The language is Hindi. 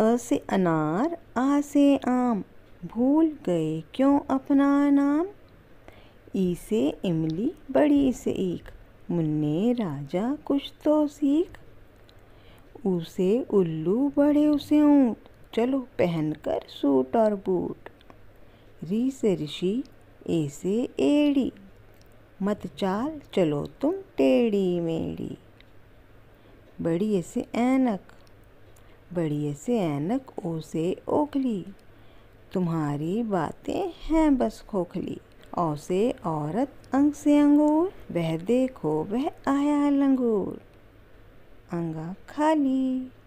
अ से अनार आ से आम भूल गए क्यों अपना नाम ई से इमली बड़ी से एक मुन्ने राजा कुछ तो सीख उसे उल्लू बड़े उसे ऊँट चलो पहनकर सूट और बूट री से ऋषि ए से एड़ी मत चाल चलो तुम टेढ़ी मेढ़ी बड़ी ऐसे ऐनक बड़िए से ऐनक ओ से ओखली तुम्हारी बातें हैं बस खोखली औ से औरत अंग से अंगूर वह देखो वह आया लंगूर अंगा खाली